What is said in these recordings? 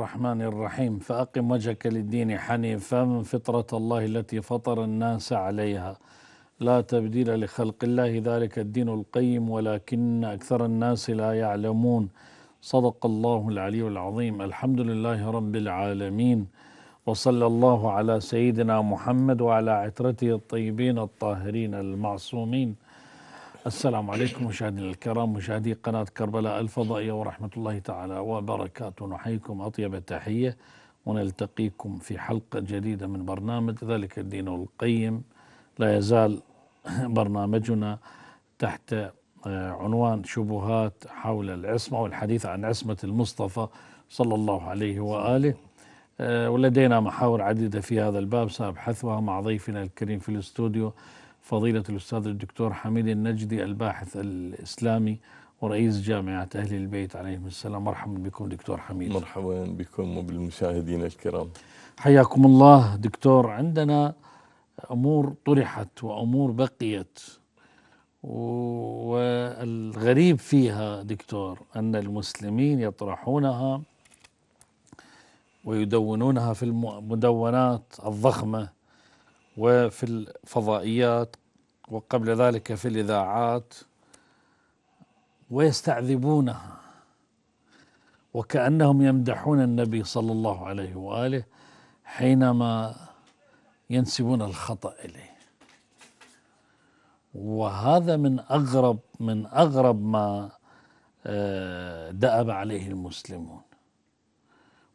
الرحمن الرحيم فأقم وجهك للدين حنيفا فطرة الله التي فطر الناس عليها لا تبديل لخلق الله ذلك الدين القيم ولكن أكثر الناس لا يعلمون صدق الله العلي العظيم الحمد لله رب العالمين وصلى الله على سيدنا محمد وعلى عترته الطيبين الطاهرين المعصومين السلام عليكم مشاهدينا الكرام مشاهدي قناة كربلاء الفضائية ورحمة الله تعالى وبركاته نحييكم أطيب التحية ونلتقيكم في حلقة جديدة من برنامج ذلك الدين القيم لا يزال برنامجنا تحت آه، عنوان شبهات حول العصمة والحديث عن عصمة المصطفى صلى الله عليه وآله آه، ولدينا محاور عديدة في هذا الباب سأبحثها مع ضيفنا الكريم في الاستوديو فضيلة الأستاذ الدكتور حميد النجدي الباحث الإسلامي ورئيس جامعة أهل البيت عليهم السلام مرحبا بكم دكتور حميد مرحبا بكم وبالمشاهدين الكرام حياكم الله دكتور عندنا أمور طرحت وأمور بقيت والغريب فيها دكتور أن المسلمين يطرحونها ويدونونها في المدونات الضخمة وفي الفضائيات وقبل ذلك في الإذاعات ويستعذبونها وكأنهم يمدحون النبي صلى الله عليه وآله حينما ينسبون الخطأ إليه وهذا من أغرب من أغرب ما آه، دأب عليه المسلمون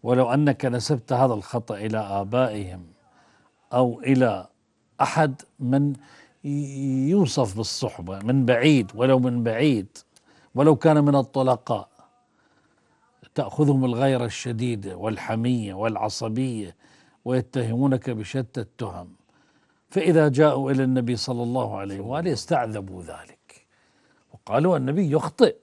ولو أنك نسبت هذا الخطأ إلى آبائهم أو إلى أحد من يوصف بالصحبة من بعيد ولو من بعيد ولو كان من الطلقاء تأخذهم الغيرة الشديدة والحمية والعصبية ويتهمونك بشتى التهم فإذا جاءوا إلى النبي صلى الله عليه وآله استعذبوا ذلك وقالوا النبي يخطئ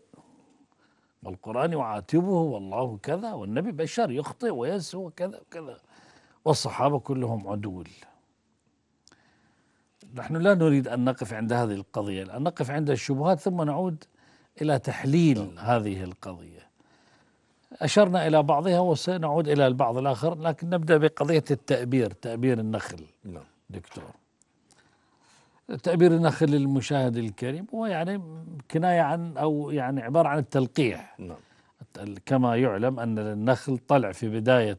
والقرآن يعاتبه والله كذا والنبي بشر يخطئ ويسهو وكذا وكذا والصحابة كلهم عدول نحن لا نريد أن نقف عند هذه القضية أن نقف عند الشبهات ثم نعود إلى تحليل هذه القضية أشرنا إلى بعضها وسنعود إلى البعض الآخر لكن نبدأ بقضية التأبير تأبير النخل نعم. دكتور تأبير النخل للمشاهد الكريم هو يعني كناية عن أو يعني عبارة عن التلقيح نعم. كما يعلم أن النخل طلع في بداية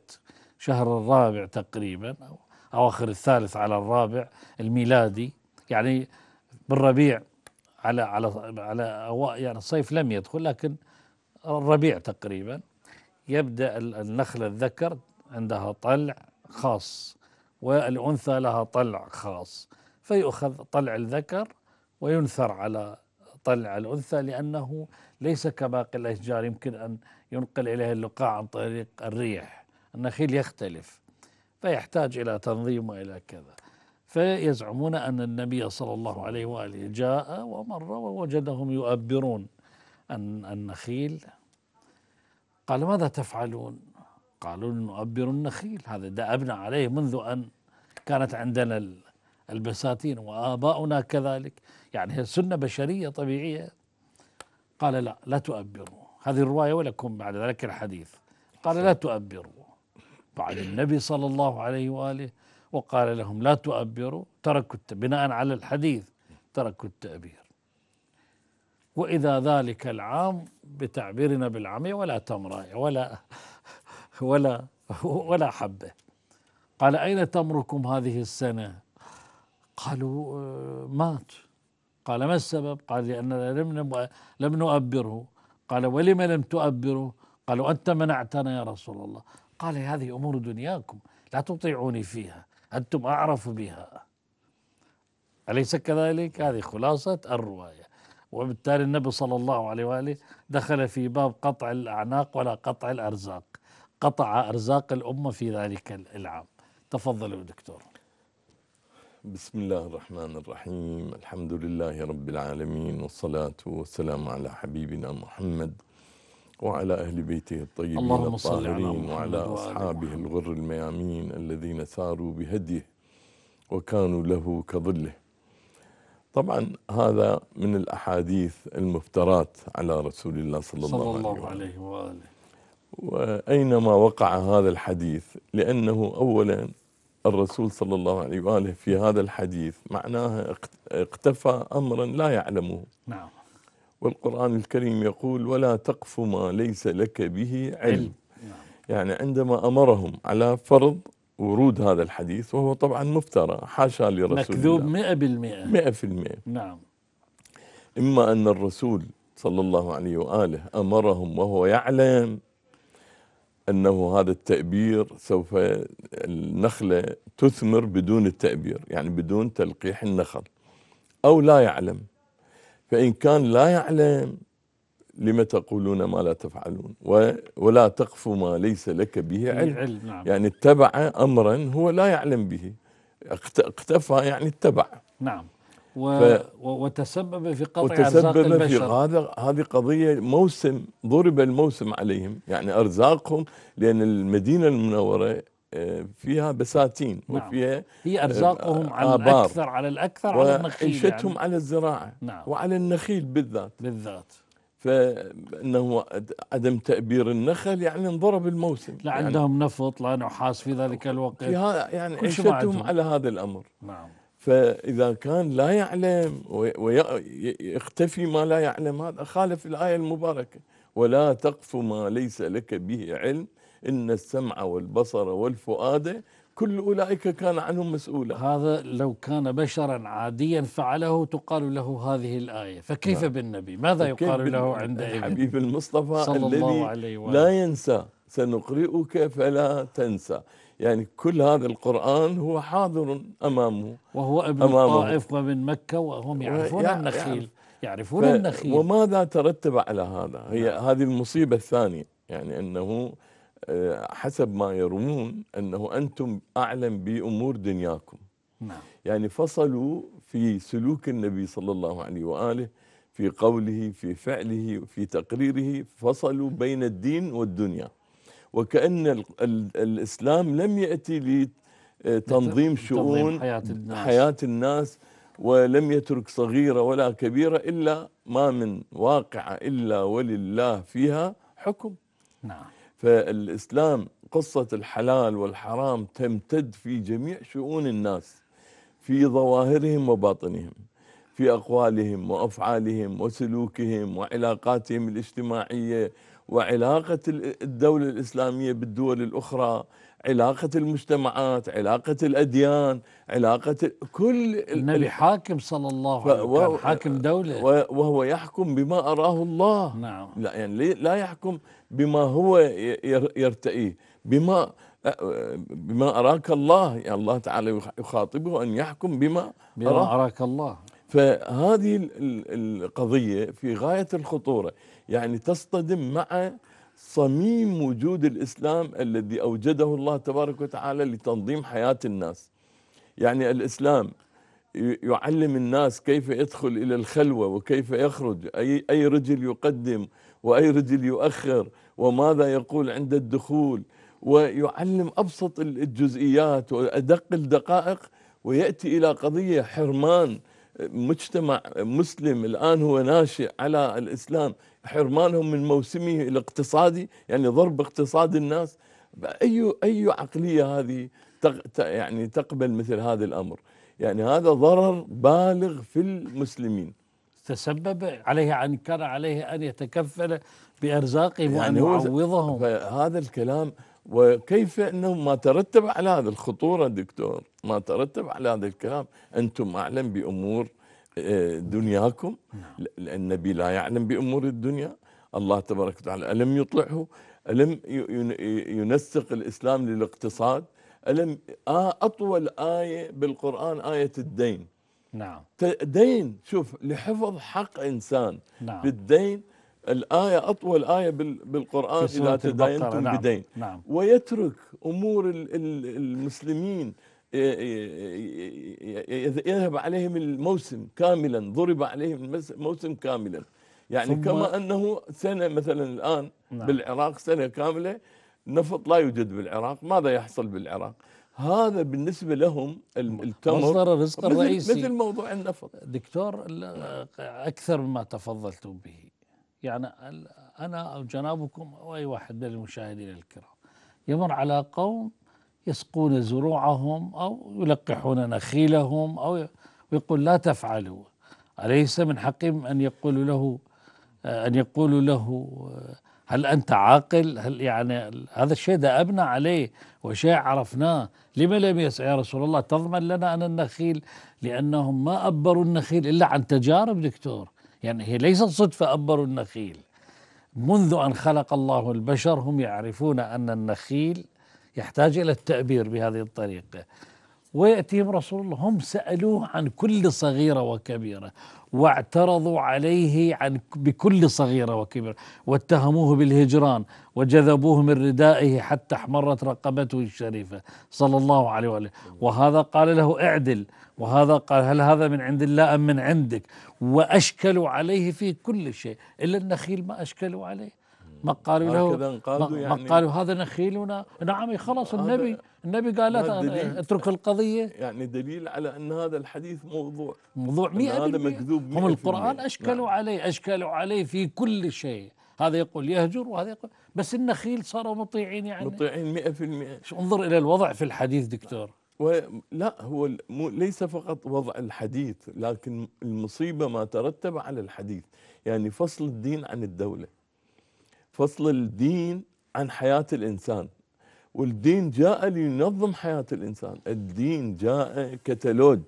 شهر الرابع تقريبا أو أواخر الثالث على الرابع الميلادي يعني بالربيع على على على يعني الصيف لم يدخل لكن الربيع تقريبا يبدا النخله الذكر عندها طلع خاص والانثى لها طلع خاص فيؤخذ طلع الذكر وينثر على طلع الانثى لانه ليس كباقي الاشجار يمكن ان ينقل اليها اللقاح عن طريق الريح النخيل يختلف فيحتاج إلى تنظيم وإلى كذا فيزعمون أن النبي صلى الله عليه وآله جاء ومر ووجدهم يؤبرون النخيل قال ماذا تفعلون قالوا نؤبر النخيل هذا دأبنا عليه منذ أن كانت عندنا البساتين وآباؤنا كذلك يعني هي سنة بشرية طبيعية قال لا لا تؤبروا هذه الرواية ولكم بعد ذلك الحديث قال لا تؤبروا بعد النبي صلى الله عليه وآله وقال لهم لا تؤبروا تركوا بناء على الحديث تركوا التأبير وإذا ذلك العام بتعبيرنا بالعمي ولا تمراية ولا ولا ولا حبة قال أين تمركم هذه السنة قالوا آه، مات قال ما السبب قال لأننا لم لم نؤبره قال ولم لم تؤبره قالوا أنت منعتنا يا رسول الله قال هذه أمور دنياكم لا تطيعوني فيها أنتم أعرف بها أليس كذلك؟ هذه خلاصة الرواية وبالتالي النبي صلى الله عليه وآله دخل في باب قطع الأعناق ولا قطع الأرزاق قطع أرزاق الأمة في ذلك العام تفضلوا دكتور بسم الله الرحمن الرحيم الحمد لله رب العالمين والصلاة والسلام على حبيبنا محمد وعلى أهل بيته الطيبين اللهم الطاهرين وعلى أصحابه الغر الميامين الذين ساروا بهديه وكانوا له كظله طبعا هذا من الأحاديث المفترات على رسول الله صلى, الله, صلى الله عليه وآله وأينما وقع هذا الحديث لأنه أولا الرسول صلى الله عليه وآله في هذا الحديث معناها اقتفى أمرا لا يعلمه نعم والقرآن الكريم يقول ولا تقف ما ليس لك به علم نعم. يعني عندما أمرهم على فرض ورود هذا الحديث وهو طبعا مفترى حاشا لرسول مكذوب الله مكذوب 100% 100% نعم إما أن الرسول صلى الله عليه وآله أمرهم وهو يعلم أنه هذا التأبير سوف النخلة تثمر بدون التأبير يعني بدون تلقيح النخل أو لا يعلم فإن كان لا يعلم لم تقولون ما لا تفعلون ولا تقف ما ليس لك به علم, علم نعم. يعني اتبع أمرا هو لا يعلم به اقتفى يعني اتبع نعم و... ف... وتسبب في قطع وتسبب أرزاق البشر هذا هذه قضية موسم ضرب الموسم عليهم يعني أرزاقهم لأن المدينة المنورة فيها بساتين نعم. وفيها هي آه، ارزاقهم على الاكثر على الاكثر على النخيل وعيشتهم يعني. على الزراعه نعم. وعلى النخيل بالذات بالذات فانه عدم تابير النخل يعني انضرب الموسم لا يعني عندهم نفط لا نحاس في ذلك الوقت فيها يعني عيشتهم على هذا الامر نعم فاذا كان لا يعلم ويختفي ما لا يعلم هذا خالف الايه المباركه ولا تقف ما ليس لك به علم إن السمع والبصر والفؤاد كل أولئك كان عنهم مسؤولا هذا لو كان بشرا عاديا فعله تقال له هذه الآية فكيف نعم. بالنبي ماذا يقال له عند حبيب المصطفى صلى الذي الله عليه وآله. لا ينسى سنقرئك فلا تنسى يعني كل هذا القرآن هو حاضر أمامه وهو ابن أمامه. الطائف ومن مكة وهم يعرفون يع... النخيل يعرفون النخيل وماذا ترتب على هذا هي نعم. هذه المصيبة الثانية يعني أنه آه، حسب ما يرون أنه أنتم أعلم بأمور دنياكم نعم. يعني فصلوا في سلوك النبي صلى الله عليه وآله في قوله في فعله في تقريره فصلوا بين الدين والدنيا وكأن الـ الـ الإسلام لم يأتي لتنظيم شؤون حياة الناس, حياة الناس ولم يترك صغيرة ولا كبيرة إلا ما من واقعة إلا ولله فيها حكم نعم فالإسلام قصة الحلال والحرام تمتد في جميع شؤون الناس في ظواهرهم وباطنهم في أقوالهم وأفعالهم وسلوكهم وعلاقاتهم الاجتماعية وعلاقة الدولة الإسلامية بالدول الأخرى علاقة المجتمعات علاقة الأديان علاقة كل النبي حاكم صلى الله عليه وسلم حاكم دولة وهو يحكم بما أراه الله نعم لا يعني لا يحكم بما هو يرتئيه بما بما أراك الله يعني الله تعالى يخاطبه أن يحكم بما بما أراك الله فهذه القضية في غاية الخطورة يعني تصطدم مع صميم وجود الإسلام الذي أوجده الله تبارك وتعالى لتنظيم حياة الناس يعني الإسلام يعلم الناس كيف يدخل الى الخلوه وكيف يخرج اي اي رجل يقدم واي رجل يؤخر وماذا يقول عند الدخول ويعلم ابسط الجزئيات وادق الدقائق وياتي الى قضيه حرمان مجتمع مسلم الان هو ناشئ على الاسلام حرمانهم من موسمه الاقتصادي يعني ضرب اقتصاد الناس اي اي عقليه هذه يعني تقبل مثل هذا الامر يعني هذا ضرر بالغ في المسلمين تسبب عليه انكر عليه ان يتكفل بارزاقهم يعني وان يعوضهم هذا الكلام وكيف انه ما ترتب على هذا الخطوره دكتور ما ترتب على هذا الكلام انتم اعلم بامور آه، دنياكم نعم. النبي لا يعلم بامور الدنيا الله تبارك وتعالى الم يطلعه الم ينسق الاسلام للاقتصاد ألم أطول آية بالقرآن آية الدين نعم دين شوف لحفظ حق إنسان نعم بالدين الآية أطول آية بالقرآن إذا تداينتم نعم. بدين نعم. ويترك أمور المسلمين يذهب عليهم الموسم كاملا ضرب عليهم الموسم كاملا يعني كما أنه سنة مثلا الآن نعم. بالعراق سنة كاملة نفط لا يوجد بالعراق ماذا يحصل بالعراق هذا بالنسبه لهم التمر مصدر الرزق الرئيسي مثل موضوع النفط دكتور اكثر مما تفضلتم به يعني انا او جنابكم او اي واحد من المشاهدين الكرام يمر على قوم يسقون زروعهم او يلقحون نخيلهم او ويقول لا تفعلوا اليس من حقهم ان يقولوا له ان يقولوا له هل أنت عاقل هل يعني هذا الشيء دأبنا عليه وشيء عرفناه لما لم يسع يا رسول الله تضمن لنا أن النخيل لأنهم ما أبروا النخيل إلا عن تجارب دكتور يعني هي ليست صدفة أبروا النخيل منذ أن خلق الله البشر هم يعرفون أن النخيل يحتاج إلى التأبير بهذه الطريقة ويأتيهم رسول الله هم سألوه عن كل صغيرة وكبيرة واعترضوا عليه عن بكل صغيره وكبيره واتهموه بالهجران وجذبوه من ردائه حتى احمرت رقبته الشريفه صلى الله عليه واله وهذا قال له اعدل وهذا قال هل هذا من عند الله ام من عندك واشكلوا عليه في كل شيء الا النخيل ما اشكلوا عليه ما قالوا له ما يعني قالوا هذا نخيلنا نعم خلاص النبي النبي قال اترك القضية يعني دليل على أن هذا الحديث موضوع موضوع 100% هذا مكذوب هم القرآن أشكلوا نعم عليه أشكلوا عليه في كل شيء هذا يقول يهجر وهذا يقول بس النخيل صاروا مطيعين يعني مطيعين 100% انظر إلى الوضع في الحديث دكتور لا هو ليس فقط وضع الحديث لكن المصيبة ما ترتب على الحديث يعني فصل الدين عن الدولة فصل الدين عن حياة الإنسان والدين جاء لينظم حياة الإنسان الدين جاء كتالوج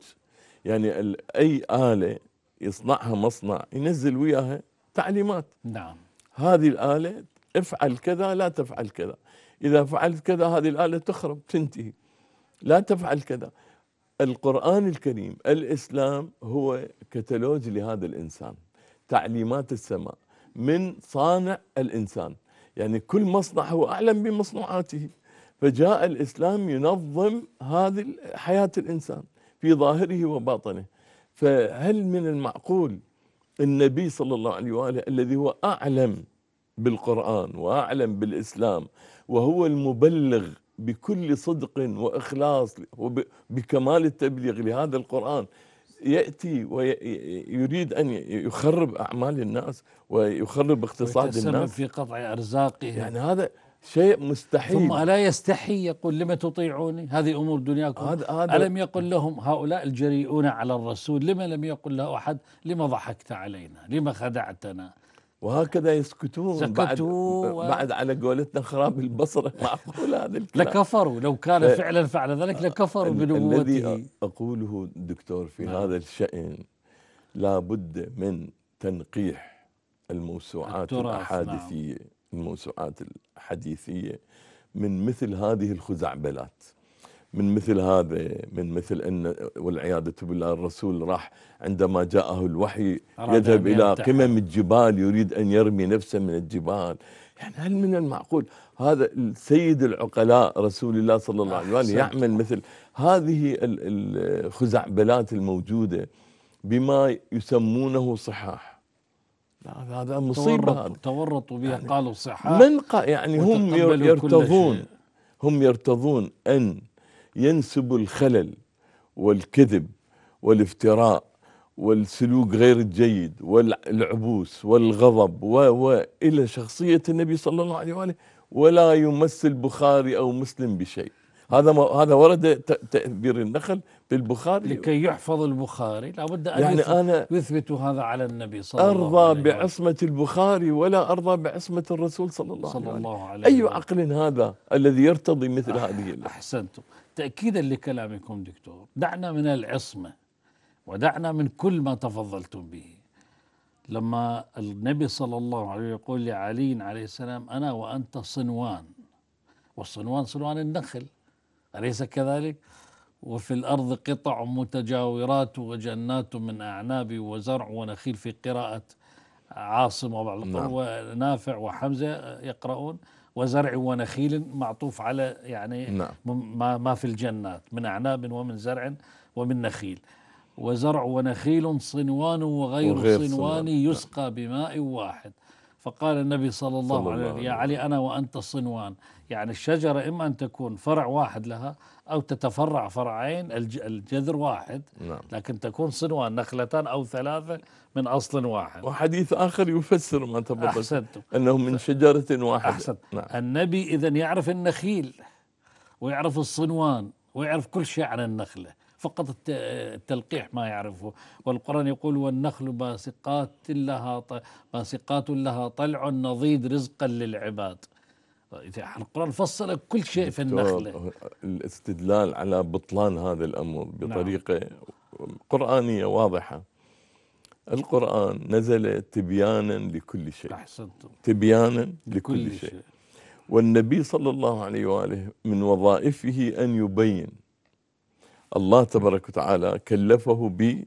يعني أي آلة يصنعها مصنع ينزل وياها تعليمات نعم هذه الآلة افعل كذا لا تفعل كذا إذا فعلت كذا هذه الآلة تخرب تنتهي لا تفعل كذا القرآن الكريم الإسلام هو كتالوج لهذا الإنسان تعليمات السماء من صانع الإنسان يعني كل مصنع هو أعلم بمصنوعاته فجاء الإسلام ينظم هذه حياة الإنسان في ظاهره وباطنه فهل من المعقول النبي صلى الله عليه وآله الذي هو أعلم بالقرآن وأعلم بالإسلام وهو المبلغ بكل صدق وإخلاص وبكمال التبليغ لهذا القرآن ياتي ويريد ان يخرب اعمال الناس ويخرب اقتصاد الناس في قطع ارزاقهم يعني هذا شيء مستحيل ثم الا يستحي يقول لم تطيعوني هذه امور دنياكم هذا هذا الم يقل لهم هؤلاء الجريئون على الرسول لما لم يقل له احد لما ضحكت علينا لما خدعتنا وهكذا يسكتون بعد و... بعد على قولتنا خراب البصر معقول هذا الكلام لكفروا لو كان أه، فعلا فعل ذلك أه، لكفروا بنبوته الذي اقوله دكتور في نعم. هذا الشان لابد من تنقيح الموسوعات نعم. الاحاديثيه نعم. الموسوعات الحديثيه من مثل هذه الخزعبلات من مثل هذا من مثل ان والعياذ بالله الرسول راح عندما جاءه الوحي يذهب الى قمم الجبال يريد ان يرمي نفسه من الجبال يعني هل من المعقول هذا سيد العقلاء رسول الله صلى الله عليه واله يعمل مثل هذه الخزعبلات الموجوده بما يسمونه صحاح لا هذا مصيبه تورطوا بها يعني قالوا صحاح من قا يعني هم يرتضون هم يرتضون ان ينسب الخلل والكذب والافتراء والسلوك غير الجيد والعبوس والغضب والى شخصيه النبي صلى الله عليه واله ولا يمثل بخاري او مسلم بشيء هذا ما هذا ورد تأثير النخل في البخاري لكي يحفظ البخاري لابد ان يعني يثبت أنا يثبت هذا على النبي صلى الله عليه وسلم ارضى بعصمه البخاري ولا ارضى بعصمه الرسول صلى الله, صلى الله عليه وسلم اي عقل هذا الذي يرتضي مثل هذه احسنتم تأكيدا لكلامكم دكتور دعنا من العصمة ودعنا من كل ما تفضلتم به لما النبي صلى الله عليه وسلم يقول لعلي عليه السلام أنا وأنت صنوان والصنوان صنوان النخل أليس كذلك؟ وفي الأرض قطع متجاورات وجنات من أعناب وزرع ونخيل في قراءة عاصم وبعض نعم. ونافع وحمزة يقرؤون وزرع ونخيل معطوف على يعني نعم. ما, ما في الجنات من أعناب ومن زرع ومن نخيل وزرع ونخيل صنوان وغير, وغير صنوان, صنوان يسقى نعم. بماء واحد فقال النبي صلى الله, صلى الله عليه وسلم يا علي أنا وأنت الصنوان يعني الشجرة إما أن تكون فرع واحد لها أو تتفرع فرعين الجذر واحد نعم. لكن تكون صنوان نخلتان أو ثلاثة من أصل واحد وحديث آخر يفسر ما تفضل أحسنت أنه من شجرة واحدة أحسنت نعم. النبي إذا يعرف النخيل ويعرف الصنوان ويعرف كل شيء عن النخلة فقط التلقيح ما يعرفه والقرآن يقول والنخل باسقات لها باسقات لها طلع نضيد رزقا للعباد القرآن فصل كل شيء في النخلة الاستدلال على بطلان هذا الأمر نعم. بطريقة نعم. قرآنية واضحة القرآن نزل تبيانا لكل شيء أحسنتم تبيانا لكل شيء. شيء والنبي صلى الله عليه وآله من وظائفه أن يبين الله تبارك وتعالى كلفه ب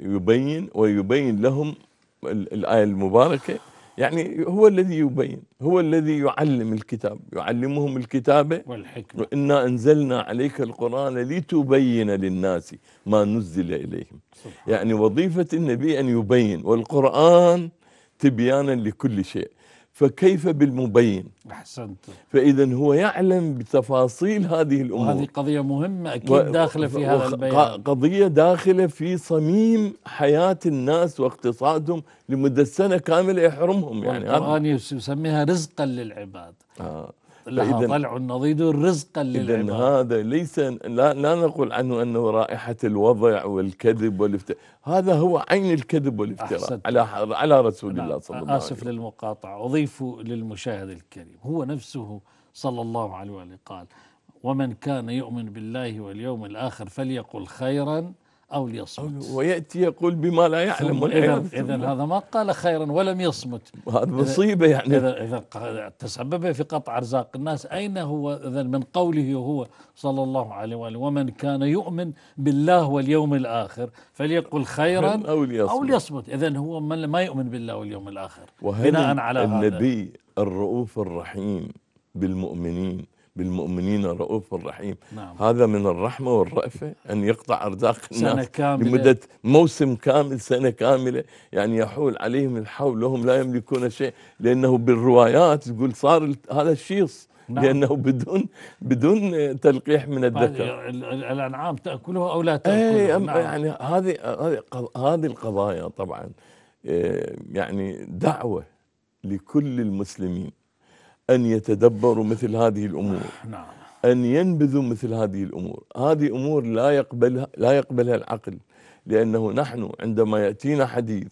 يبين ويبين لهم الآية المباركة يعني هو الذي يبين هو الذي يعلم الكتاب يعلمهم الكتابة والحكمة وإنا أنزلنا عليك القرآن لتبين للناس ما نزل إليهم يعني وظيفة النبي أن يبين والقرآن تبيانا لكل شيء فكيف بالمبين احسنت فاذا هو يعلم بتفاصيل هذه الامور وهذه قضيه مهمه اكيد داخله في هذا البيان قضيه داخله في صميم حياه الناس واقتصادهم لمده سنه كامله يحرمهم يعني القران يسميها رزقا للعباد آه. لها طلع النضيد رزقا للعباد هذا ليس لا, لا نقول عنه انه رائحه الوضع والكذب والافتراء هذا هو عين الكذب والافتراء على على رسول الله نعم. صلى الله عليه وسلم اسف للمقاطعه اضيف للمشاهد الكريم هو نفسه صلى الله عليه واله قال ومن كان يؤمن بالله واليوم الاخر فليقل خيرا أو ليصمت ويأتي يقول بما لا يعلم إذا إذا هذا ما قال خيرا ولم يصمت هذا مصيبة يعني إذا إذا تسبب في قطع أرزاق الناس أين هو إذا من قوله هو صلى الله عليه وآله ومن كان يؤمن بالله واليوم الآخر فليقل خيرا أو ليصمت, أو ليصمت إذا هو من ما يؤمن بالله واليوم الآخر بناء على النبي هذا النبي الرؤوف الرحيم بالمؤمنين بالمؤمنين رؤوف الرحيم نعم. هذا من الرحمة والرأفة أن يقطع أرزاق الناس سنة كاملة لمدة موسم كامل سنة كاملة يعني يحول عليهم الحول لهم لا يملكون شيء لأنه بالروايات تقول صار هذا الشيص نعم. لانه بدون بدون تلقيح من الذكر الانعام تاكلها او لا تاكلها أي نعم. يعني هذه هذه القضايا طبعا إيه، يعني دعوه لكل المسلمين أن يتدبروا مثل هذه الأمور نعم. أن ينبذوا مثل هذه الأمور هذه أمور لا يقبلها, لا يقبلها العقل لأنه نحن عندما يأتينا حديث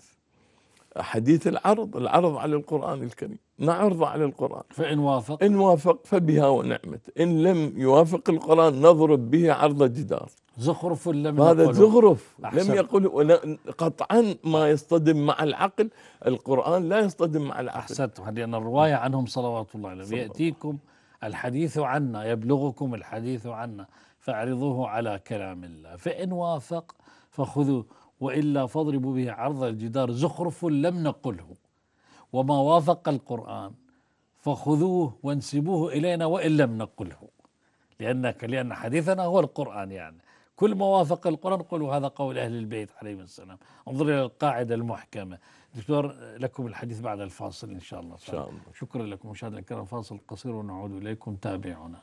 حديث العرض العرض على القرآن الكريم نعرض على القرآن فإن وافق إن وافق فبها ونعمت إن لم يوافق القرآن نضرب به عرض جدار زخرف لم هذا زخرف لم يقل قطعا ما يصطدم مع العقل القرآن لا يصطدم مع العقل أحسنتم لأن الرواية عنهم صلوات الله عليه يأتيكم الحديث عنا يبلغكم الحديث عنا فاعرضوه على كلام الله فإن وافق فخذوه وإلا فاضربوا به عرض الجدار زخرف لم نقله وما وافق القرآن فخذوه وانسبوه إلينا وإن لم نقله لأنك لأن حديثنا هو القرآن يعني كل ما وافق القرآن قولوا هذا قول أهل البيت عليهم السلام انظر إلى القاعدة المحكمة دكتور لكم الحديث بعد الفاصل إن شاء الله شاء الله شكرا لكم مشاهدة الكرام فاصل قصير ونعود إليكم تابعونا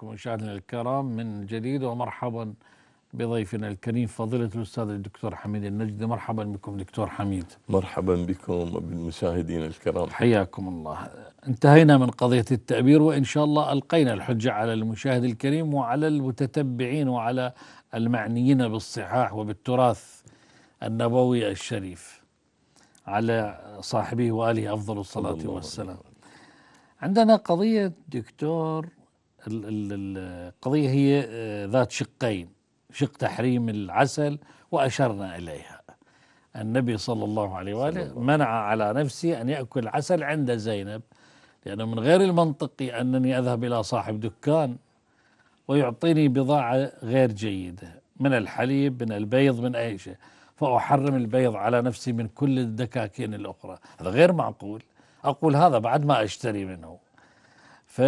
بكم مشاهدينا الكرام من جديد ومرحبا بضيفنا الكريم فضيلة الأستاذ الدكتور حميد النجدي مرحبا بكم دكتور حميد مرحبا بكم وبالمشاهدين الكرام حياكم الله انتهينا من قضية التأبير وإن شاء الله ألقينا الحجة على المشاهد الكريم وعلى المتتبعين وعلى المعنيين بالصحاح وبالتراث النبوي الشريف على صاحبه وآله أفضل الصلاة والسلام عندنا قضية دكتور القضية هي آه، ذات شقين شق تحريم العسل وأشرنا إليها النبي صلى الله عليه وآله منع على نفسي أن يأكل عسل عند زينب لأنه من غير المنطقي أنني أذهب إلى صاحب دكان ويعطيني بضاعة غير جيدة من الحليب من البيض من أي شيء فأحرم البيض على نفسي من كل الدكاكين الأخرى هذا غير معقول أقول هذا بعد ما أشتري منه ف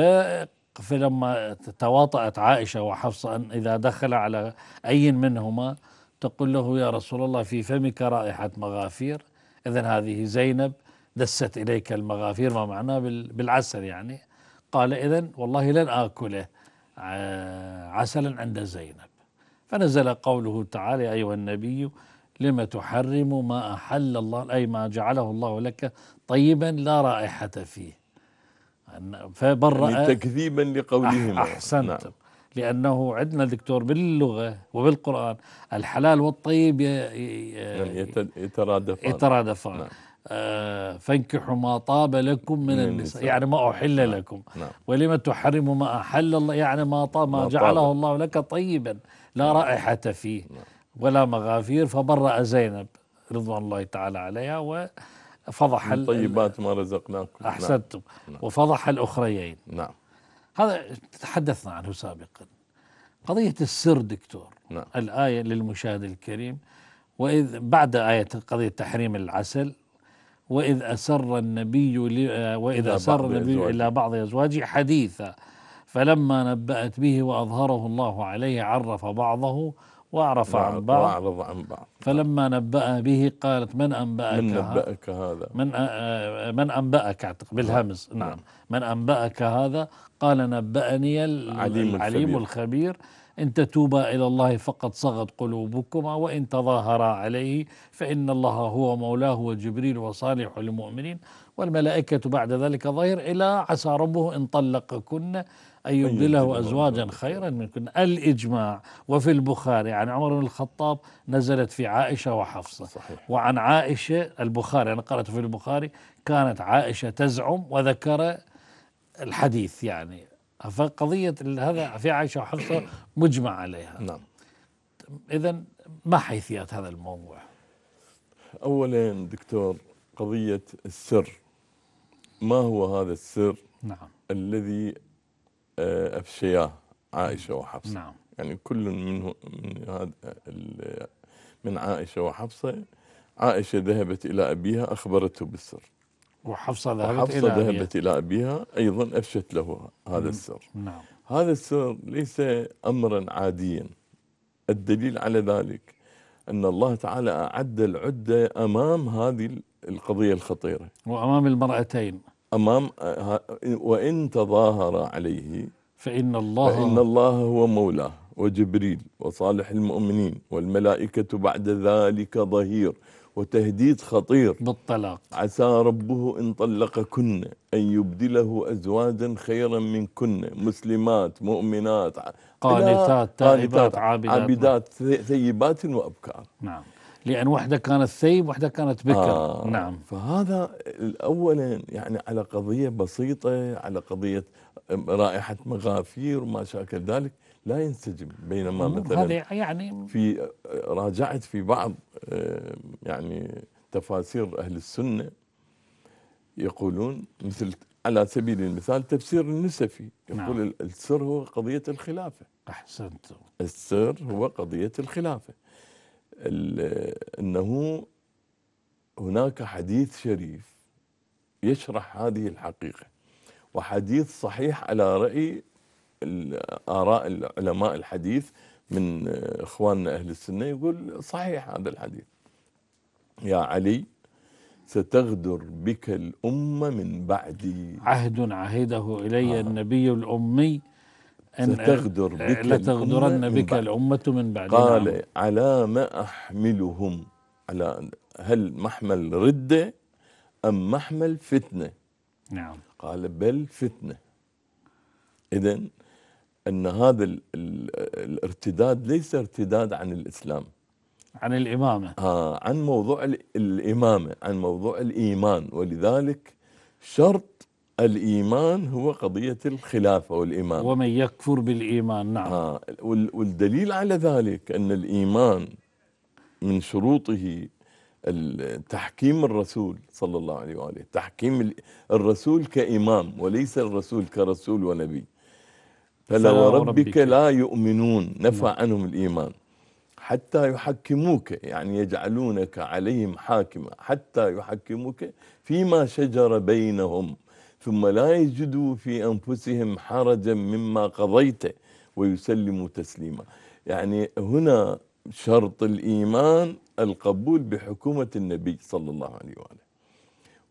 فلما تواطأت عائشة وحفصة أن إذا دخل على أي منهما تقول له يا رسول الله في فمك رائحة مغافير إذا هذه زينب دست إليك المغافير ما معناه بالعسل يعني قال إذا والله لن آكله آه، عسلا عند زينب فنزل قوله تعالى يا أيها النبي لم تحرم ما أحل الله أي ما جعله الله لك طيبا لا رائحة فيه فبرأ يعني تكذيبا لقولهم أحسنتم نعم. لأنه عندنا دكتور باللغة وبالقرآن الحلال والطيب نعم، يترادفان يترادفان نعم. آه، فانكحوا ما طاب لكم من, من النساء يعني ما أحل نعم. لكم نعم. ولم تحرموا ما أحل الله يعني ما طاب ما, ما جعله طاب. الله لك طيبا لا نعم. رائحة فيه نعم. ولا مغافير فبرأ زينب رضوان الله تعالى عليها و فضح الطيبات ما رزقناكم نعم. أحسنتم نعم. وفضح الأخريين نعم هذا تحدثنا عنه سابقا قضية السر دكتور نعم. الآية للمشاهد الكريم وإذ بعد آية قضية تحريم العسل وإذ أسر النبي وإذ أسر النبي إلى بعض أزواجه حديثا فلما نبأت به وأظهره الله عليه عرف بعضه وأعرف عن بعض وأعرض عن بعض فلما نبأ به قالت من أنبأك من نبأك هذا من آه،, آه من أنبأك أعتقد بالهمز نعم, نعم, نعم. من أنبأك هذا قال نبأني العليم, العليم الخبير, الخبير إن تتوبا إلى الله فقد صغت قلوبكما وإن تظاهرا عليه فإن الله هو مولاه وجبريل وصالح المؤمنين والملائكة بعد ذلك ظهير إلى عسى ربه إن طلقكن أن أيوة، يبدله أزواجا خيرا منكن الإجماع وفي البخاري عن عمر بن الخطاب نزلت في عائشة وحفصة صحيح. وعن عائشة البخاري أنا قرأت في البخاري كانت عائشة تزعم وذكر الحديث يعني فقضية هذا في عائشة وحفصة مجمع عليها نعم إذا ما حيثيات هذا الموضوع أولا دكتور قضية السر ما هو هذا السر نعم الذي آه، أبشياء عائشة وحفصة نعم يعني كل منه من هذا من عائشة وحفصة عائشة ذهبت إلى أبيها أخبرته بالسر وحفصة ذهبت وحفصة إلى أبيها. ذهبت إلى أبيها أيضا أفشت له هذا السر نعم. هذا السر ليس أمرا عاديا الدليل على ذلك أن الله تعالى أعد العدة أمام هذه القضية الخطيرة وأمام المرأتين أمام آه، وإن تظاهر عليه فإن الله فإن الله هو مولاه وجبريل وصالح المؤمنين والملائكة بعد ذلك ظهير وتهديد خطير بالطلاق عسى ربه إن طلقكن أن يبدله أزواجا خيرا منكن مسلمات مؤمنات قانتات تائبات عابدات, عابدات ثيبات وأبكار نعم لأن واحدة كانت ثيب واحدة كانت بكر آه نعم فهذا أولا يعني على قضية بسيطة على قضية رائحة مغافير وما شاكل ذلك لا ينسجم بينما مثلا يعني في راجعت في بعض آه، يعني تفاسير أهل السنة يقولون مثل على سبيل المثال تفسير النسفي يقول نعم. السر هو قضية الخلافة أحسنت السر هو قضية الخلافة أنه هناك حديث شريف يشرح هذه الحقيقة وحديث صحيح على رأي آراء العلماء الحديث من إخواننا أهل السنة يقول صحيح هذا الحديث يا علي ستغدر بك الأمة من بعدي عهد عهده إلي آه. النبي الأمي ستغدر بك لتغدرن بك الأمة من بعدنا قال نعم. على ما أحملهم على هل محمل ردة أم محمل فتنة نعم قال بل فتنة إذا أن هذا الـ الـ الارتداد ليس ارتداد عن الإسلام عن الإمامة آه عن موضوع الإمامة عن موضوع الإيمان ولذلك شرط الإيمان هو قضية الخلافة والإمامة ومن يكفر بالإيمان نعم آه والدليل على ذلك أن الإيمان من شروطه تحكيم الرسول صلى الله عليه وآله تحكيم الرسول كإمام وليس الرسول كرسول ونبي فلا وربك لا يؤمنون نفى عنهم الإيمان حتى يحكموك يعني يجعلونك عليهم حاكما حتى يحكموك فيما شجر بينهم ثم لا يجدوا في أنفسهم حرجا مما قضيت ويسلموا تسليما يعني هنا شرط الإيمان القبول بحكومة النبي صلى الله عليه وآله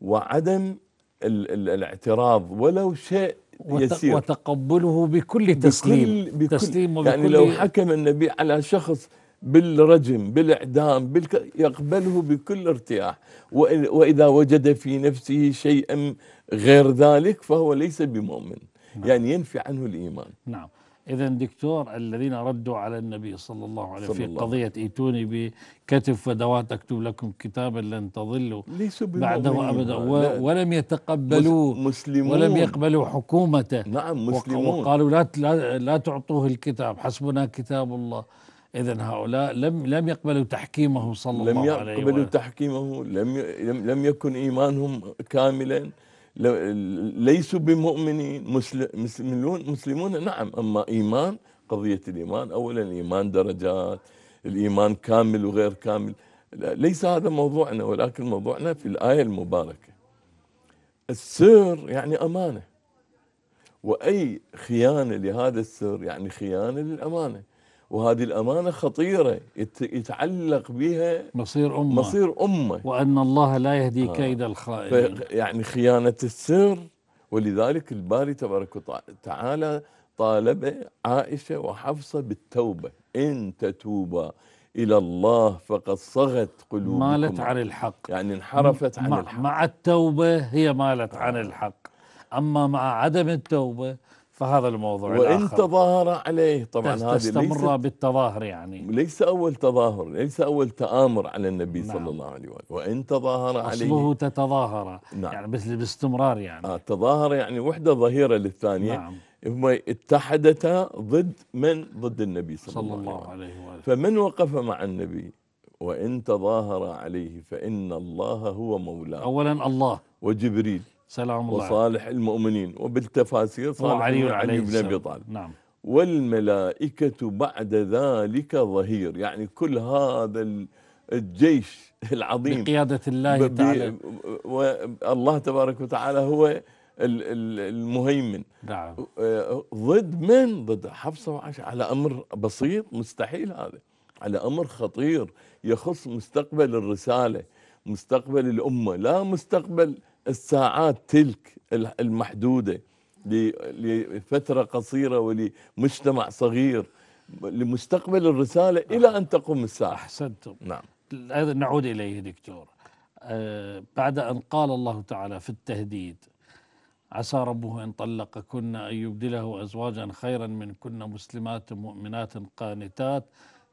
وعدم الاعتراض ولو شيء يسير وتقبله بكل تسليم بكل, بكل تسليم يعني لو حكم النبي على شخص بالرجم بالإعدام بالك... يقبله بكل ارتياح وإذا وجد في نفسه شيئا غير ذلك فهو ليس بمؤمن نعم. يعني ينفي عنه الإيمان نعم إذا دكتور الذين ردوا على النبي صلى الله عليه وسلم في قضية إيتوني بكتف فدوات أكتب لكم كتابا لن تضلوا بعده أبدا ولم يتقبلوه مسلمون ولم يقبلوا حكومته نعم مسلمون وقالوا لا, لا, لا تعطوه الكتاب حسبنا كتاب الله إذا هؤلاء لم لم يقبلوا تحكيمه صلى الله عليه وسلم لم يقبلوا تحكيمه لم لم يكن إيمانهم كاملا ليسوا بمؤمنين مسلمون مسلمون نعم أما إيمان قضية الإيمان أولا الإيمان درجات الإيمان كامل وغير كامل ليس هذا موضوعنا ولكن موضوعنا في الآية المباركة السر يعني أمانة وأي خيانة لهذا السر يعني خيانة للأمانة وهذه الأمانة خطيرة يتعلق بها مصير أمة مصير أمة وأن الله لا يهدي آه كيد الخائن يعني خيانة السر ولذلك الباري تبارك وتعالى طالب عائشة وحفصة بالتوبة إن تتوبا إلى الله فقد صغت قلوبكم مالت عن الحق يعني انحرفت عن مع الحق مع التوبة هي مالت عن الحق أما مع عدم التوبة فهذا الموضوع وإن الآخر تظاهر عليه طبعا هذه تستمر بالتظاهر يعني ليس أول تظاهر ليس أول تآمر على النبي نعم. صلى الله عليه وسلم وإن تظاهر أصله عليه أصله تتظاهر نعم. يعني بس باستمرار يعني آه تظاهر يعني وحدة ظهيرة للثانية نعم هما اتحدتا ضد من ضد النبي صلى, صلى الله, الله عليه وآله فمن وقف مع النبي وإن تظاهر عليه فإن الله هو مولاه أولا الله وجبريل سلام الله وصالح عليك. المؤمنين وبالتفاسير صالح علي, علي بن ابي طالب نعم والملائكة بعد ذلك ظهير يعني كل هذا الجيش العظيم بقيادة الله تعالى والله تبارك وتعالى هو المهيمن نعم. ضد من ضد حفصة وعائشة على أمر بسيط مستحيل هذا على أمر خطير يخص مستقبل الرسالة مستقبل الأمة لا مستقبل الساعات تلك المحدودة لفترة قصيرة ولمجتمع صغير لمستقبل الرسالة إلى أن تقوم الساعة أحسنتم نعم نعود إليه دكتور آه بعد أن قال الله تعالى في التهديد عسى ربه إن طلقكن أن يبدله أزواجا خيرا من كن مسلمات مؤمنات قانتات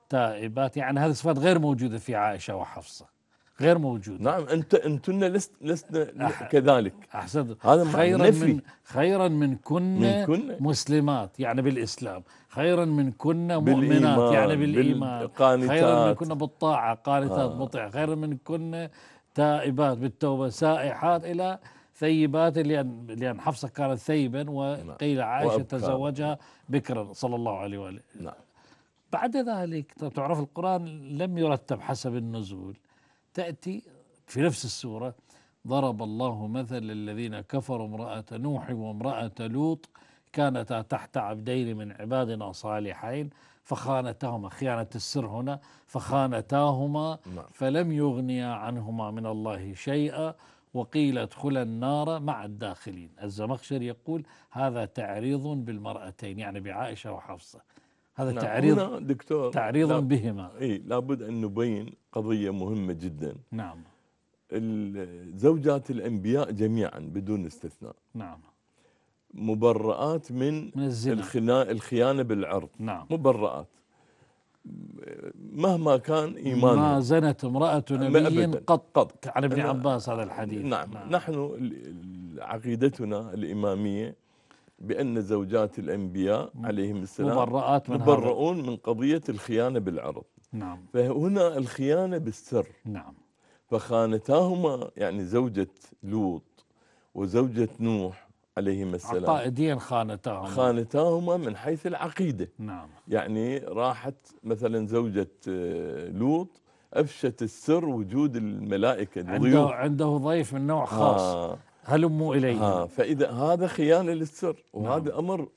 تائبات يعني هذه صفات غير موجودة في عائشة وحفصة غير موجود نعم انت انتن لست لسنا أح... كذلك احسنت هذا خيرا نفي. من خيرا من كنا, من مسلمات يعني بالاسلام خيرا من كنا مؤمنات يعني بالايمان بالقانتات. خيرا من كنا بالطاعه قانتات آه. مطيعه خيرا من كنا تائبات بالتوبه سائحات الى ثيبات لان لأن حفصه كانت ثيبا نعم. وقيل عائشه وأبكار. تزوجها بكرا صلى الله عليه واله نعم بعد ذلك تعرف القرآن لم يرتب حسب النزول تأتي في نفس السورة ضرب الله مثل الذين كفروا امرأة نوح وامرأة لوط كانتا تحت عبدين من عبادنا صالحين فخانتاهما خيانة السر هنا فخانتاهما نعم. فلم يغنيا عنهما من الله شيئا وقيل ادخلا النار مع الداخلين الزمخشري يقول هذا تعريض بالمرأتين يعني بعائشة وحفصة هذا نعم، تعريض دكتور تعريضا بهما اي لابد ان نبين قضيه مهمه جدا نعم زوجات الانبياء جميعا بدون استثناء نعم مبرئات من من الزنا الخيانه بالعرض نعم مبرئات مهما كان ايمانها ما زنت امراه نبي قط قط عن ابن عباس هذا الحديث نعم, نعم. نحن عقيدتنا الاماميه بأن زوجات الأنبياء عليهم السلام مبرؤات من مبرؤون من قضية الخيانة بالعرض نعم فهنا الخيانة بالسر نعم فخانتاهما يعني زوجة لوط وزوجة نوح عليهما السلام عقائديا خانتاهما خانتاهما من حيث العقيدة نعم يعني راحت مثلا زوجة آه، لوط افشت السر وجود الملائكه عنده عنده ضيف من نوع خاص آه هلموا الي آه فإذا هذا خيانة للسر وهذا نعم. أمر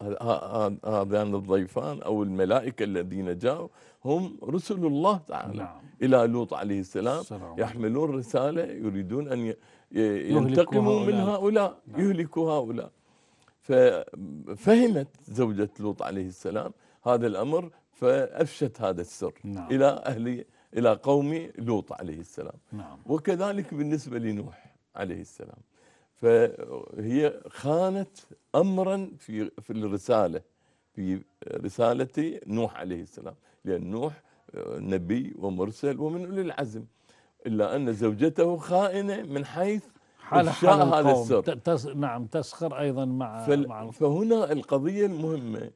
هذان الضيفان أو الملائكة الذين جاءوا هم رسل الله تعالى نعم. إلى لوط عليه السلام سلام. يحملون رسالة يريدون أن ينتقموا هؤلاء. من هؤلاء نعم. يهلكوا هؤلاء ففهمت زوجة لوط عليه السلام هذا الأمر فأفشت هذا السر نعم. إلى أهل إلى قوم لوط عليه السلام نعم. وكذلك بالنسبة لنوح عليه السلام فهي خانت امرا في في الرساله في رساله نوح عليه السلام لان نوح آه، نبي ومرسل ومن اولي العزم الا ان زوجته خائنه من حيث حال حال هذا السر تس... نعم تسخر ايضا مع, فال... مع فهنا القضيه المهمه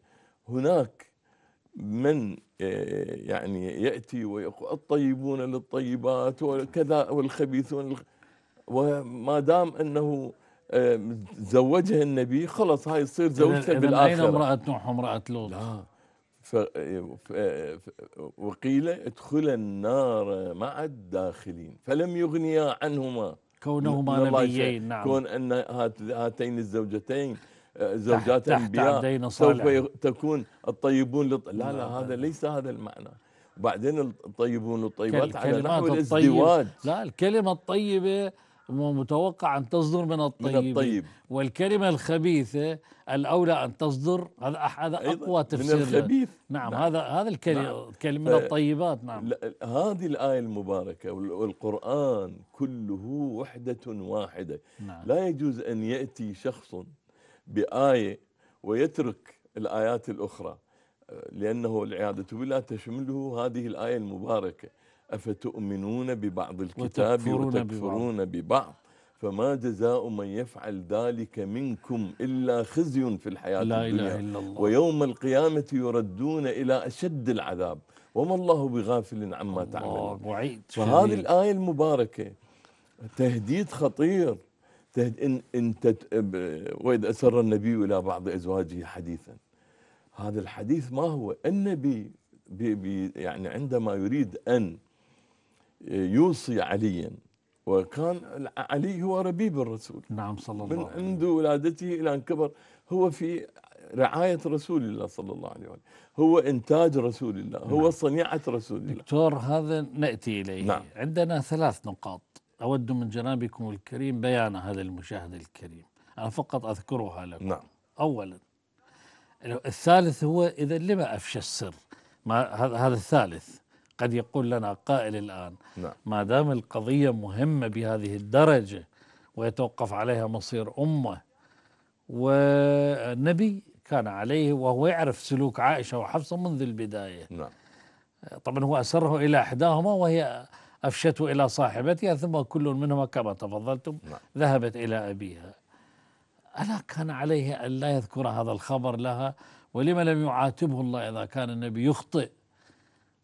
هناك من آه، يعني ياتي ويقول الطيبون للطيبات وكذا والخبيثون للخ... وما دام انه آه، زوجها النبي خلص هاي تصير زوجته بالاخره اين امراه نوح وامراه لوط؟ لا ف... آه، آه، وقيل ادخلا النار مع الداخلين فلم يغنيا عنهما كونهما نبيين نعم كون ان هاتين الزوجتين زوجات انبياء سوف تكون الطيبون لط... لا لا هذا ليس هذا المعنى بعدين الطيبون والطيبات على نحو الازدواج لا الكلمه الطيبه متوقع أن تصدر من الطيب, من الطيب والكلمة الخبيثة الأولى أن تصدر هذا هذا أقوى تفسير من الخبيث نعم, نعم هذا هذا الكلمة نعم من الطيبات نعم هذه الآية المباركة والقرآن كله وحدة واحدة نعم لا يجوز أن يأتي شخص بآية ويترك الآيات الأخرى لأنه العيادة بالله تشمله هذه الآية المباركة أفتؤمنون ببعض الكتاب وتكفرون, وتكفرون ببعض, ببعض فما جزاء من يفعل ذلك منكم إلا خزي في الحياة لا الدنيا إله إلا الله ويوم القيامة يردون إلى أشد العذاب وما الله بغافل عما تعملون فهذه الآية المباركة تهديد خطير تهد إن, إن تت... وإذ أسر النبي إلى بعض أزواجه حديثا هذا الحديث ما هو النبي بي بي يعني عندما يريد أن يوصي عليا وكان علي هو ربيب الرسول نعم صلى الله عليه وسلم من ولادته إلى أن كبر هو في رعاية رسول الله صلى الله عليه وسلم هو إنتاج رسول الله نعم. هو صنيعة رسول الله دكتور هذا نأتي إليه نعم. عندنا ثلاث نقاط أود من جنابكم الكريم بيان هذا المشاهد الكريم أنا فقط أذكرها لكم نعم. أولا الثالث هو إذا لما أفشى السر ما هذا الثالث قد يقول لنا قائل الآن نعم. ما دام القضية مهمة بهذه الدرجة ويتوقف عليها مصير أمة والنبي كان عليه وهو يعرف سلوك عائشة وحفصة منذ البداية نعم. طبعا هو أسره إلى إحداهما وهي أفشته إلى صاحبتها ثم كل منهما كما تفضلتم نعم. ذهبت إلى أبيها ألا كان عليه أن لا يذكر هذا الخبر لها ولما لم يعاتبه الله إذا كان النبي يخطئ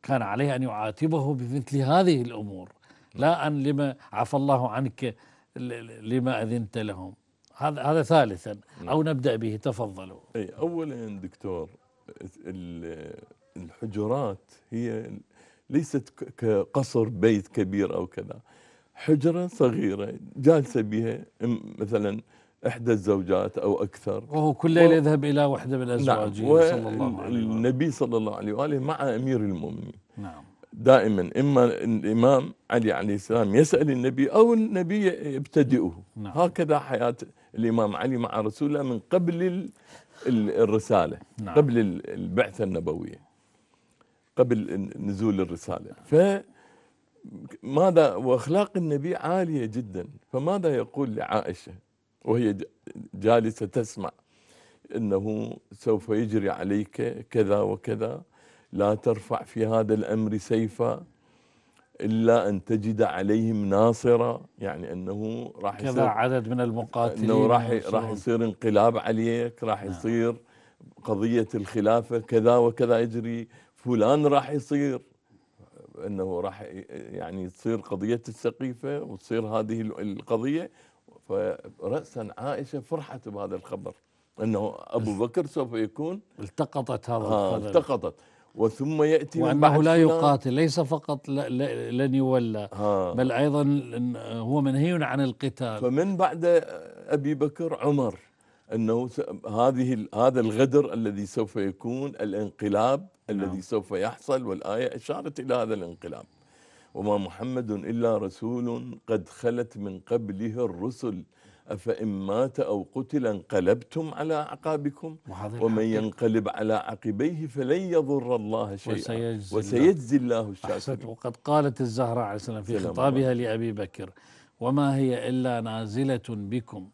كان عليه أن يعاتبه بمثل هذه الأمور لا نعم. أن لما عفى الله عنك لما أذنت لهم هذا هذا ثالثا نعم. أو نبدأ به تفضلوا أي أولا دكتور الحجرات هي ليست كقصر بيت كبير أو كذا حجرة صغيرة جالسة بها مثلا إحدى الزوجات أو أكثر وهو كل ليلة يذهب إلى واحدة من أزواجه نعم. صلى الله عليه وآله النبي صلى الله عليه وآله مع أمير المؤمنين نعم دائما إما الإمام علي عليه السلام يسأل النبي أو النبي يبتدئه نعم. هكذا حياة الإمام علي مع رسوله من قبل الرسالة نعم. قبل البعثة النبوية قبل نزول الرسالة ف ماذا واخلاق النبي عاليه جدا فماذا يقول لعائشه وهي جالسة تسمع أنه سوف يجري عليك كذا وكذا لا ترفع في هذا الأمر سيفا إلا أن تجد عليهم ناصرا يعني أنه راح يصير كذا عدد من المقاتلين أنه راح راح يصير انقلاب عليك راح نعم. يصير قضية الخلافة كذا وكذا يجري فلان راح يصير انه راح يعني تصير قضيه السقيفه وتصير هذه القضيه فرأسا عائشة فرحت بهذا الخبر أنه أبو بكر سوف يكون التقطت هذا آه الخبر التقطت وثم يأتي وأنه لا يقاتل ليس فقط لن يولى آه بل أيضا هو منهي عن القتال فمن بعد أبي بكر عمر أنه هذه هذا الغدر الذي سوف يكون الانقلاب نعم. الذي سوف يحصل والآية أشارت إلى هذا الانقلاب وما محمد إلا رسول قد خلت من قبله الرسل أفإن مات أو قتل انقلبتم على أعقابكم ومن ينقلب على عقبيه فلن يضر الله شيئا وسيجزي, وسيجزي الله, الله الشاكرين وقد قالت الزهراء عليه السلام في خطابها لأبي بكر وما هي إلا نازلة بكم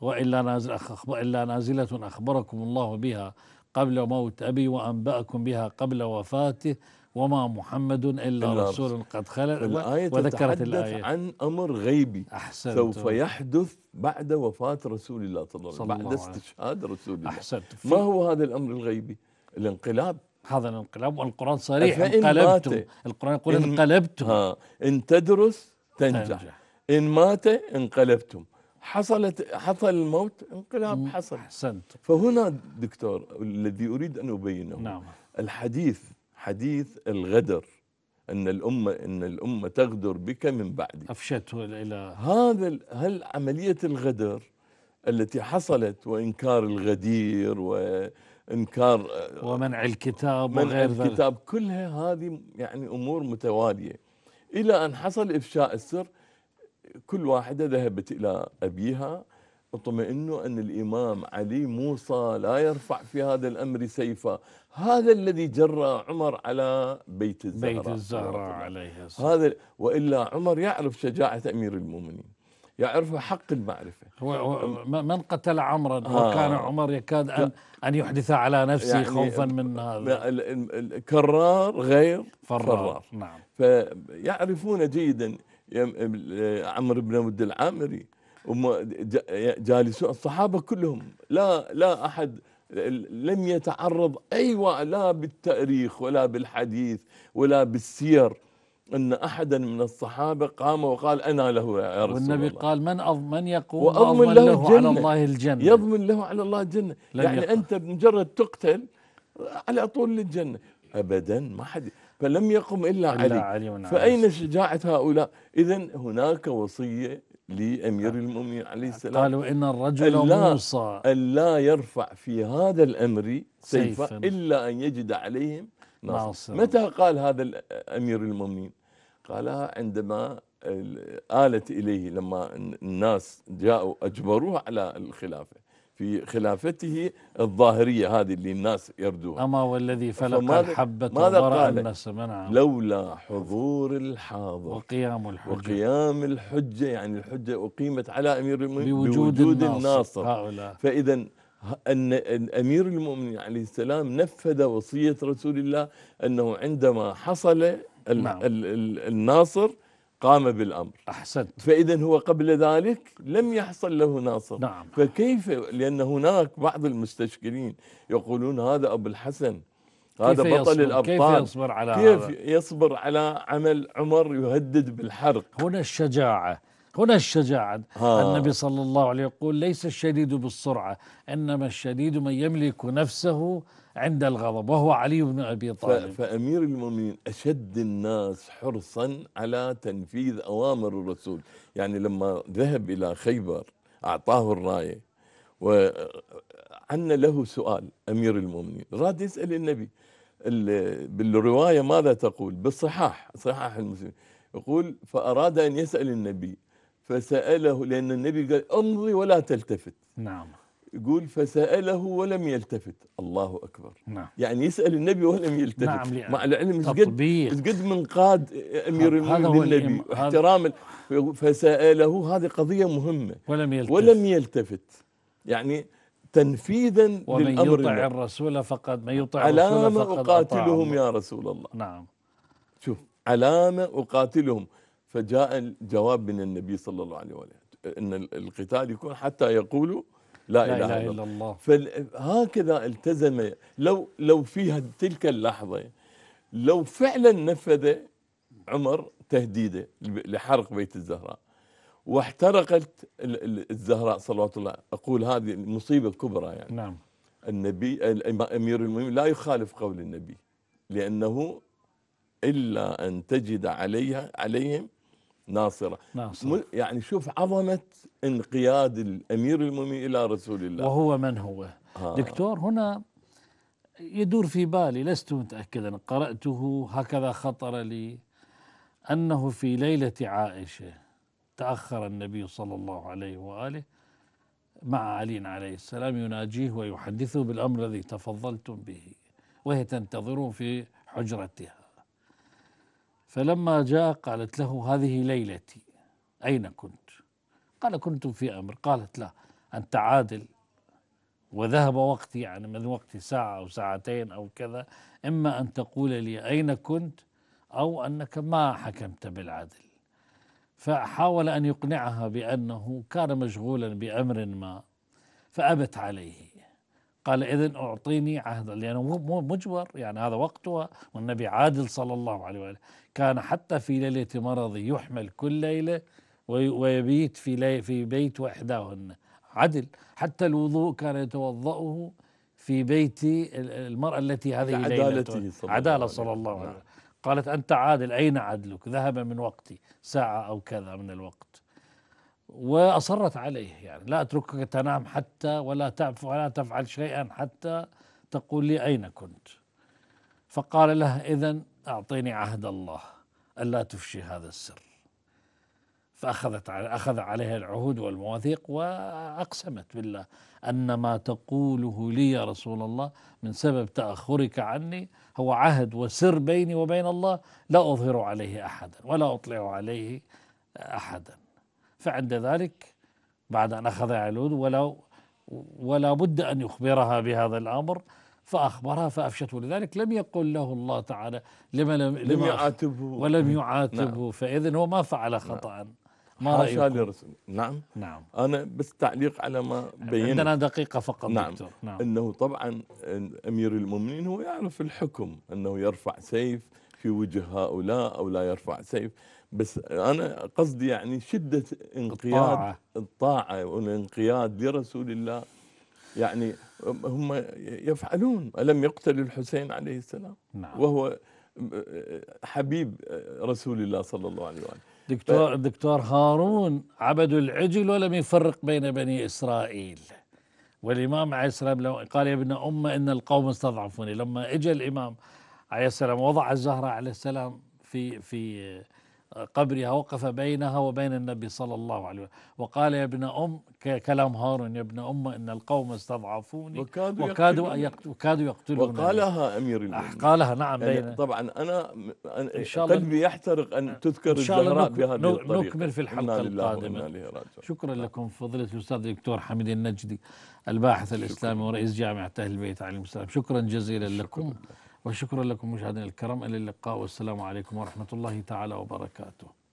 وإلا نازل أخبر إلا نازلة أخبركم الله بها قبل موت أبي وأنبأكم بها قبل وفاته وما محمد إلا رسول قد خلت الآية وذكرت الآية عن أمر غيبي أحسنت سوف يحدث بعد وفاة رسول الله صلى الله عليه وسلم بعد استشهاد رسول الله أحسنت ما هو هذا الأمر الغيبي الانقلاب هذا الانقلاب والقرآن صريح انقلبتم القرآن يقول إن انقلبتم إن تدرس تنجح, تنجح إن مات انقلبتم حصلت حصل الموت انقلاب حصل أحسنت فهنا دكتور الذي أريد أن أبينه نعم الحديث حديث الغدر ان الامه ان الامه تغدر بك من بعدي افشته الى هذا هل عمليه الغدر التي حصلت وانكار الغدير وانكار آه، ومنع الكتاب منع وغير الكتاب كلها هذه يعني امور متواليه الى ان حصل افشاء السر كل واحده ذهبت الى ابيها اطمئنوا أن الإمام علي موسى لا يرفع في هذا الأمر سيفا هذا الذي جرى عمر على بيت الزهراء بيت الزهراء عليه الصلاة هذا وإلا عمر يعرف شجاعة أمير المؤمنين يعرف حق المعرفة من قتل عمرا آه وكان عمر يكاد أن, أن يحدث على نفسه يعني خوفا من هذا الكرار غير فرار, فرار نعم فيعرفون جيدا عمرو بن ود العامري هم جالسون الصحابه كلهم لا لا احد لم يتعرض اي أيوة، لا بالتاريخ ولا بالحديث ولا بالسير ان احدا من الصحابه قام وقال انا له يا رسول والنبي الله والنبي قال من أض من يقوم واضمن له, له على الله الجنه يضمن له على الله الجنه يعني يقع. انت بمجرد تقتل على طول للجنه ابدا ما حد فلم يقم الا, إلا علي, علي فاين شجاعه هؤلاء اذا هناك وصيه لأمير آه. المؤمنين عليه السلام قالوا إن الرجل ألا موصى ألا يرفع في هذا الأمر سيفا إلا أن يجد عليهم ناصر متى قال هذا أمير المؤمنين قالها عندما آلت إليه لما الناس جاءوا أجبروه على الخلافة في خلافته الظاهرية هذه اللي الناس يردوها أما والذي فلق الحبة ماذا النسمة نعم لولا حضور الحاضر وقيام الحجة وقيام الحجة يعني الحجة أقيمت على أمير المؤمنين بوجود, بوجود الناصر, الناصر فإذا أن أمير المؤمنين عليه السلام نفذ وصية رسول الله أنه عندما حصل نعم. الناصر قام بالأمر أحسنت فإذا هو قبل ذلك لم يحصل له ناصر نعم فكيف لأن هناك بعض المستشكلين يقولون هذا أبو الحسن هذا بطل يصبر الأبطال كيف يصبر على كيف هذا؟ يصبر على عمل عمر يهدد بالحرق هنا الشجاعة هنا الشجاعة ها. النبي صلى الله عليه وسلم يقول ليس الشديد بالسرعة إنما الشديد من يملك نفسه عند الغضب وهو علي بن ابي طالب فامير المؤمنين اشد الناس حرصا على تنفيذ اوامر الرسول، يعني لما ذهب الى خيبر اعطاه الرايه وعن له سؤال امير المؤمنين، راد يسال النبي بالروايه ماذا تقول؟ بالصحاح صحاح المسلم يقول فاراد ان يسال النبي فساله لان النبي قال امضي ولا تلتفت. نعم يقول فسأله ولم يلتفت الله أكبر نعم. يعني يسأل النبي ولم يلتفت نعم مع العلم قد من قد منقاد أمير المؤمنين للنبي احتراما فسأله هذه قضية مهمة ولم يلتفت ولم يلتفت يعني تنفيذا ومن للأمر يطع الله. الرسول فقد من يطع علامه أقاتلهم يا رسول الله نعم شوف علامة أقاتلهم فجاء الجواب من النبي صلى الله عليه وسلم أن القتال يكون حتى يقولوا لا, لا إله, إله إلا الله, الله. فهكذا التزم لو لو في تلك اللحظة لو فعلا نفذ عمر تهديده لحرق بيت الزهراء واحترقت الزهراء صلوات الله أقول هذه مصيبة كبرى يعني نعم النبي أمير المؤمنين لا يخالف قول النبي لأنه إلا أن تجد عليها عليهم ناصرة ناصر. يعني شوف عظمة انقياد الأمير المؤمنين إلى رسول الله وهو من هو آه. دكتور هنا يدور في بالي لست متأكدا قرأته هكذا خطر لي أنه في ليلة عائشة تأخر النبي صلى الله عليه وآله مع علي عليه السلام يناجيه ويحدثه بالأمر الذي تفضلتم به وهي تنتظره في حجرتها فلما جاء قالت له هذه ليلتي أين كنت قال كنت في أمر قالت لا أنت عادل وذهب وقتي يعني من وقتي ساعة أو ساعتين أو كذا إما أن تقول لي أين كنت أو أنك ما حكمت بالعدل فحاول أن يقنعها بأنه كان مشغولا بأمر ما فأبت عليه قال إذن أعطيني عهدا لأنه مو مجبر يعني هذا وقتها والنبي عادل صلى الله عليه وآله كان حتى في ليلة مرضه يحمل كل ليلة ويبيت في, لي في بيت وإحداهن عدل حتى الوضوء كان يتوضأه في بيت المرأة التي هذه عدالتي عدالة صلى الله عليه نعم. وآله قالت أنت عادل أين عدلك ذهب من وقتي ساعة أو كذا من الوقت وأصرت عليه يعني لا أتركك تنام حتى ولا ولا تفعل شيئا حتى تقول لي أين كنت فقال له إذا أعطيني عهد الله ألا تفشي هذا السر فأخذت على أخذ عليها العهود والمواثيق وأقسمت بالله أن ما تقوله لي يا رسول الله من سبب تأخرك عني هو عهد وسر بيني وبين الله لا أظهر عليه أحدا ولا أطلع عليه أحدا فعند ذلك بعد أن أخذ علود ولو ولا بد أن يخبرها بهذا الأمر فأخبرها فأفشته لذلك لم يقل له الله تعالى لما لم, لم يعاتبه ولم نعم. يعاتبه نعم فإذا هو ما فعل نعم. خطأ نعم ما رأيك نعم نعم أنا بس تعليق على ما بينت عندنا دقيقة فقط نعم, دكتور. نعم أنه طبعا أمير المؤمنين هو يعرف الحكم أنه يرفع سيف في وجه هؤلاء أو لا يرفع سيف بس انا قصدي يعني شده انقياد الطاعه, الطاعة والانقياد لرسول الله يعني هم يفعلون الم يقتل الحسين عليه السلام نعم. وهو حبيب رسول الله صلى الله عليه واله دكتور ف... دكتور هارون عبد العجل ولم يفرق بين بني اسرائيل والامام عليه السلام لو قال يا ابن امه ان القوم استضعفوني لما اجى الامام عليه السلام وضع الزهره عليه السلام في في قبرها وقف بينها وبين النبي صلى الله عليه وسلم وقال يا ابن أم كلام هارون يا ابن أم إن القوم استضعفوني وكادوا وكادوا يقتلوني وكادوا يقتلوني وقالها أمير المؤمنين قالها نعم يعني طبعا أنا إن شاء الله قلبي يحترق أن تذكر إن شاء الله بهذه الطريقة نكمل في الحلقة القادمة شكرا نعم. لكم فضيلة الأستاذ الدكتور حميد النجدي الباحث الإسلامي ورئيس جامعة أهل البيت عليهم السلام شكرا جزيلا شكرا لكم وشكرا لكم مشاهدينا الكرام إلى اللقاء والسلام عليكم ورحمة الله تعالى وبركاته